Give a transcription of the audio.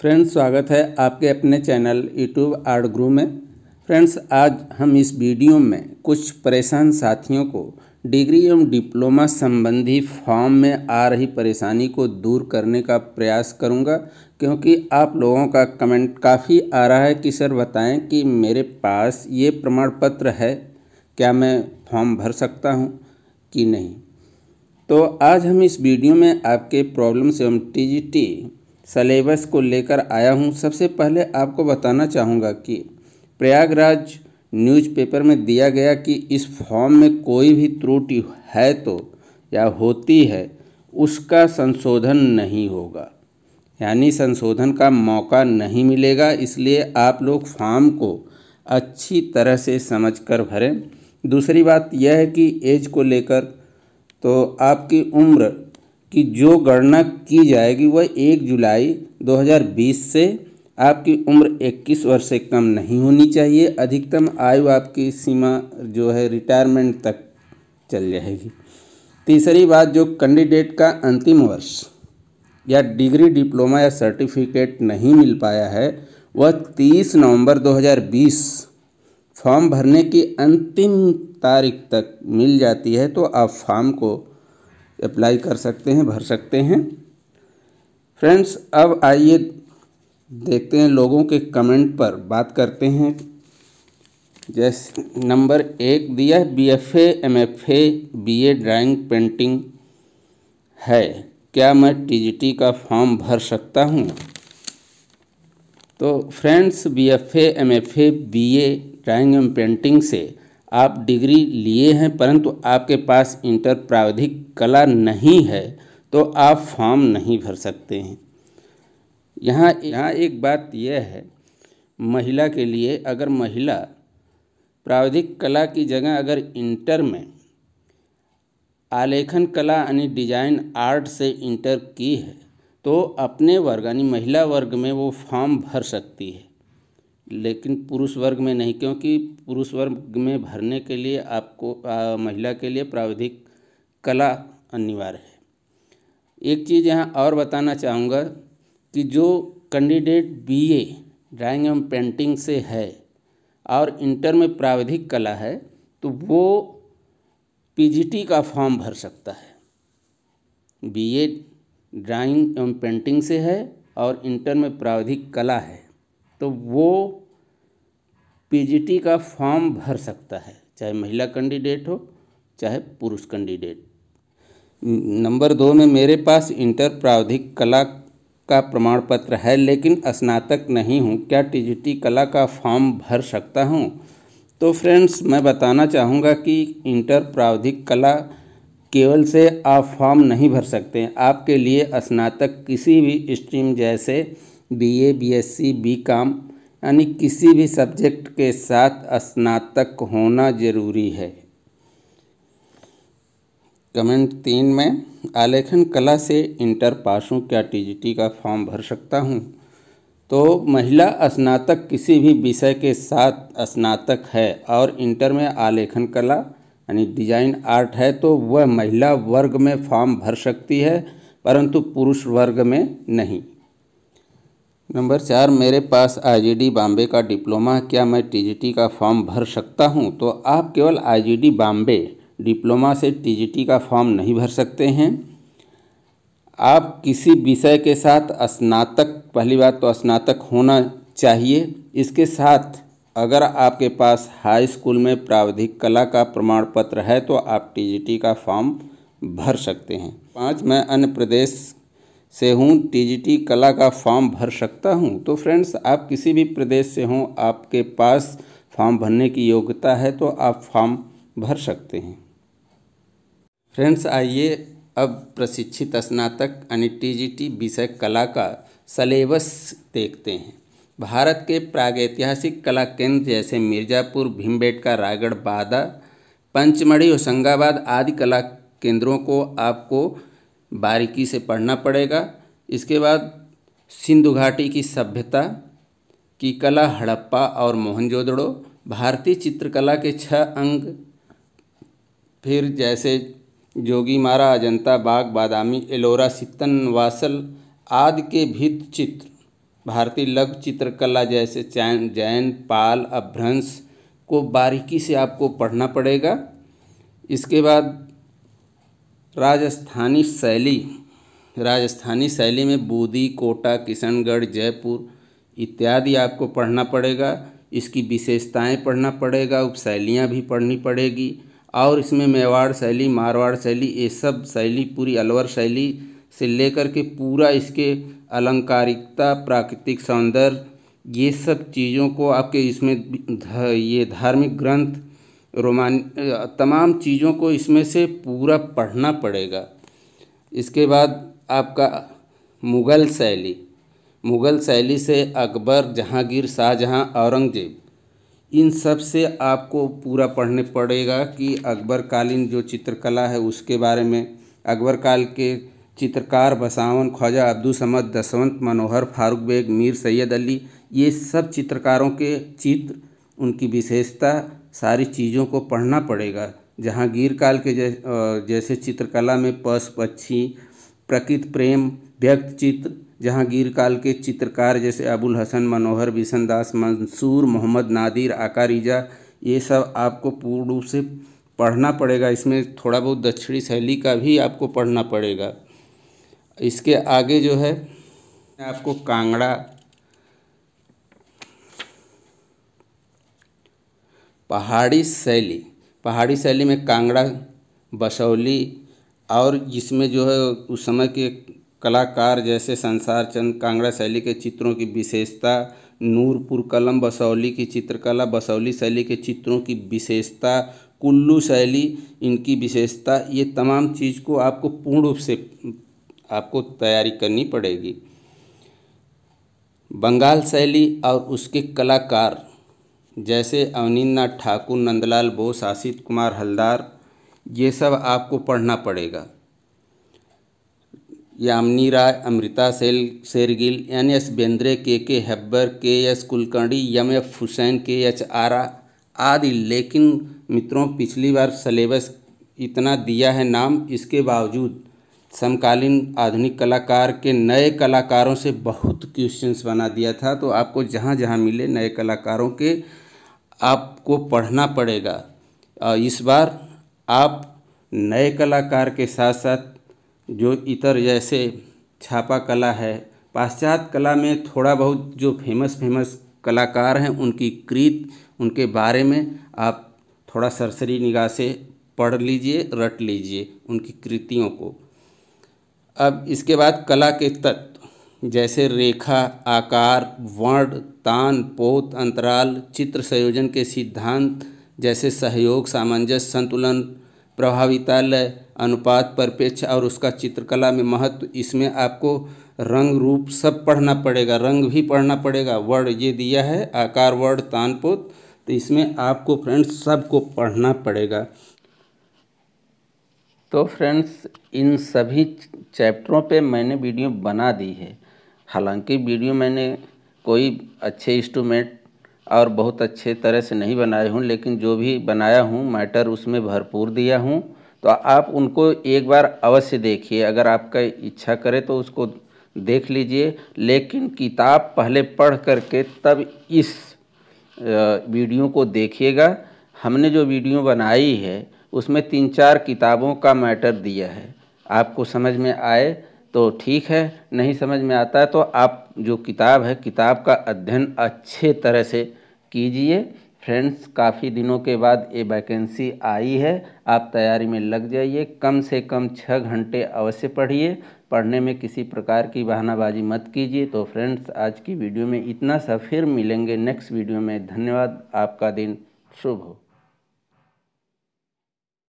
Friends स्वागत है आपके अपने चैनल यूट्यूब आर्ट ग्रू में फ्रेंड्स आज हम इस वीडियो में कुछ परेशान साथियों को डिग्री एवं डिप्लोमा संबंधी फॉर्म में आ रही परेशानी को दूर करने का प्रयास करूंगा क्योंकि आप लोगों का कमेंट काफ़ी आ रहा है कि सर बताएं कि मेरे पास ये प्रमाण पत्र है क्या मैं फॉर्म भर सकता हूँ कि नहीं तो आज हम इस वीडियो में आपके प्रॉब्लम्स एवं टी सलेबस को लेकर आया हूँ सबसे पहले आपको बताना चाहूँगा कि प्रयागराज न्यूज़पेपर में दिया गया कि इस फॉर्म में कोई भी त्रुटि है तो या होती है उसका संशोधन नहीं होगा यानी संशोधन का मौका नहीं मिलेगा इसलिए आप लोग फॉर्म को अच्छी तरह से समझ कर भरें दूसरी बात यह है कि एज को लेकर तो आपकी उम्र कि जो गणना की जाएगी वह एक जुलाई 2020 से आपकी उम्र 21 वर्ष से कम नहीं होनी चाहिए अधिकतम आयु आपकी सीमा जो है रिटायरमेंट तक चल जाएगी तीसरी बात जो कैंडिडेट का अंतिम वर्ष या डिग्री डिप्लोमा या सर्टिफिकेट नहीं मिल पाया है वह 30 नवंबर 2020 फॉर्म भरने की अंतिम तारीख तक मिल जाती है तो आप फॉर्म को अप्लाई कर सकते हैं भर सकते हैं फ्रेंड्स अब आइए देखते हैं लोगों के कमेंट पर बात करते हैं जैसे नंबर एक दिया B F M F A B A drawing painting है क्या मैं टी का फॉर्म भर सकता हूँ तो friends B F M F A B A drawing and painting से आप डिग्री लिए हैं परंतु आपके पास इंटर प्रावधिक कला नहीं है तो आप फॉर्म नहीं भर सकते हैं यहाँ यहाँ एक बात यह है महिला के लिए अगर महिला प्रावधिक कला की जगह अगर इंटर में आलेखन कला यानी डिजाइन आर्ट से इंटर की है तो अपने वर्ग यानी महिला वर्ग में वो फॉर्म भर सकती है लेकिन पुरुष वर्ग में नहीं क्योंकि पुरुष वर्ग में भरने के लिए आपको आ, महिला के लिए प्राविधिक कला अनिवार्य है एक चीज़ यहाँ और बताना चाहूँगा कि जो कैंडिडेट बीए ड्राइंग एवं पेंटिंग से है और इंटर में प्राविधिक कला है तो वो पीजीटी का फॉर्म भर सकता है बीए ड्राइंग एवं पेंटिंग से है और इंटर में प्राविधिक कला है तो वो पीजीटी का फॉर्म भर सकता है चाहे महिला कैंडिडेट हो चाहे पुरुष कैंडिडेट नंबर दो में मेरे पास इंटर प्रावधिक कला का प्रमाण पत्र है लेकिन स्नातक नहीं हूँ क्या टीजीटी कला का फॉर्म भर सकता हूँ तो फ्रेंड्स मैं बताना चाहूँगा कि इंटर प्रावधिक कला केवल से आप फॉर्म नहीं भर सकते आपके लिए स्नातक किसी भी स्ट्रीम जैसे बीए, बीएससी, बीकॉम यानी किसी भी सब्जेक्ट के साथ स्नातक होना जरूरी है कमेंट तीन में आलेखन कला से इंटर पास हूँ क्या टी का फॉर्म भर सकता हूँ तो महिला स्नातक किसी भी विषय के साथ स्नातक है और इंटर में आलेखन कला यानी डिजाइन आर्ट है तो वह महिला वर्ग में फॉर्म भर सकती है परंतु पुरुष वर्ग में नहीं नंबर चार मेरे पास आईजीडी बॉम्बे का डिप्लोमा क्या मैं टीजीटी का फॉर्म भर सकता हूं? तो आप केवल आईजीडी बॉम्बे डिप्लोमा से टीजीटी का फॉर्म नहीं भर सकते हैं आप किसी विषय के साथ स्नातक पहली बात तो स्नातक होना चाहिए इसके साथ अगर आपके पास हाई स्कूल में प्राविधिक कला का प्रमाण पत्र है तो आप टीजीटी का फॉर्म भर सकते हैं पाँच मैं अन्य प्रदेश से हूँ टीजीटी कला का फॉर्म भर सकता हूँ तो फ्रेंड्स आप किसी भी प्रदेश से हों आपके पास फॉर्म भरने की योग्यता है तो आप फॉर्म भर सकते हैं फ्रेंड्स आइए अब प्रशिक्षित स्नातक यानी टी विषय कला का सलेबस देखते हैं भारत के प्रागैतिहासिक कला केंद्र जैसे मिर्ज़ापुर भीमबेटका रायगढ़ बादा पंचमढ़ी होशंगाबाद आदि कला केंद्रों को आपको बारीकी से पढ़ना पड़ेगा इसके बाद सिंधु घाटी की सभ्यता की कला हड़प्पा और मोहनजोदड़ो भारतीय चित्रकला के छह अंग फिर जैसे जोगी मारा अजंता बाग बादामी एलोरा सितन वासल आदि के भित्त चित्र भारतीय लघु चित्रकला जैसे चैन जैन पाल अभ्रंश को बारीकी से आपको पढ़ना पड़ेगा इसके बाद राजस्थानी शैली राजस्थानी शैली में बूंदी कोटा किशनगढ़ जयपुर इत्यादि आपको पढ़ना पड़ेगा इसकी विशेषताएं पढ़ना पड़ेगा उपशैलियाँ भी पढ़नी पड़ेगी और इसमें मेवाड़ शैली मारवाड़ शैली ये सब शैली पूरी अलवर शैली से लेकर के पूरा इसके अलंकारिकता प्राकृतिक सौंदर्य ये सब चीज़ों को आपके इसमें ये धार्मिक ग्रंथ रोमान तमाम चीज़ों को इसमें से पूरा पढ़ना पड़ेगा इसके बाद आपका मुग़ल शैली मुग़ल शैली से अकबर जहांगीर शाहजहाँ औरंगज़ेब इन सब से आपको पूरा पढ़ने पड़ेगा कि अकबर कालीन जो चित्रकला है उसके बारे में अकबर काल के चित्रकार बसावन ख्वाजा अब्दुल समद दसवंत मनोहर फारूक बेग मीर सैयद अली ये सब चित्रकारों के चित्र उनकी विशेषता सारी चीज़ों को पढ़ना पड़ेगा जहाँ काल के जैसे, जैसे चित्रकला में पश पक्षी प्रकृत प्रेम व्यक्त चित्र जहाँ काल के चित्रकार जैसे अबुल हसन मनोहर बिशन दास मंसूर मोहम्मद नादिर आकारीजा ये सब आपको पूर्ण रूप से पढ़ना पड़ेगा इसमें थोड़ा बहुत दक्षिणी शैली का भी आपको पढ़ना पड़ेगा इसके आगे जो है आपको कांगड़ा पहाड़ी शैली पहाड़ी शैली में कांगड़ा बसौली और जिसमें जो है उस समय के कलाकार जैसे संसार चंद कांगड़ा शैली के चित्रों की विशेषता नूरपुर कलम बसौली की चित्रकला बसौली शैली के चित्रों की विशेषता कुल्लू शैली इनकी विशेषता ये तमाम चीज़ को आपको पूर्ण रूप से आपको तैयारी करनी पड़ेगी बंगाल शैली और उसके कलाकार जैसे अवनिंदनाथ ठाकुर नंदलाल बोस आशित कुमार हलदार ये सब आपको पढ़ना पड़ेगा यामिनी राय अमृता सेल Shergil N S Bendre K K Hebbar K S Kulkarni M F Husain K H आरा आदि लेकिन मित्रों पिछली बार सलेबस इतना दिया है नाम इसके बावजूद समकालीन आधुनिक कलाकार के नए कलाकारों से बहुत क्वेश्चंस बना दिया था तो आपको जहाँ जहाँ मिले नए कलाकारों के आपको पढ़ना पड़ेगा इस बार आप नए कलाकार के साथ साथ जो इतर जैसे छापा कला है पाश्चात्य कला में थोड़ा बहुत जो फेमस फेमस कलाकार हैं उनकी कृत उनके बारे में आप थोड़ा सरसरी निगाह से पढ़ लीजिए रट लीजिए उनकी कृतियों को अब इसके बाद कला के तत्व जैसे रेखा आकार वर्ण तान पोत अंतराल चित्र संयोजन के सिद्धांत जैसे सहयोग सामंजस्य संतुलन प्रभाविता लय अनुपात परिपेक्ष और उसका चित्रकला में महत्व इसमें आपको रंग रूप सब पढ़ना पड़ेगा रंग भी पढ़ना पड़ेगा वर्ड ये दिया है आकार वर्ड तानपोत तो इसमें आपको फ्रेंड्स सबको पढ़ना पड़ेगा तो फ्रेंड्स इन सभी चैप्टरों पे मैंने वीडियो बना दी है हालांकि वीडियो मैंने कोई अच्छे इंस्ट्रूमेंट और बहुत अच्छे तरह से नहीं बनाए हूँ लेकिन जो भी बनाया हूँ मैटर उसमें भरपूर दिया हूँ तो आप उनको एक बार अवश्य देखिए अगर आपका इच्छा करे तो उसको देख लीजिए लेकिन किताब पहले पढ़ करके तब इस वीडियो को देखिएगा हमने जो वीडियो बनाई है उसमें तीन चार किताबों का मैटर दिया है आपको समझ में आए तो ठीक है नहीं समझ में आता है तो आप जो किताब है किताब का अध्ययन अच्छे तरह से कीजिए फ्रेंड्स काफ़ी दिनों के बाद ये वैकेंसी आई है आप तैयारी में लग जाइए कम से कम छः घंटे अवश्य पढ़िए पढ़ने में किसी प्रकार की बहानाबाजी मत कीजिए तो फ्रेंड्स आज की वीडियो में इतना सा फिर मिलेंगे नेक्स्ट वीडियो में धन्यवाद आपका दिन शुभ हो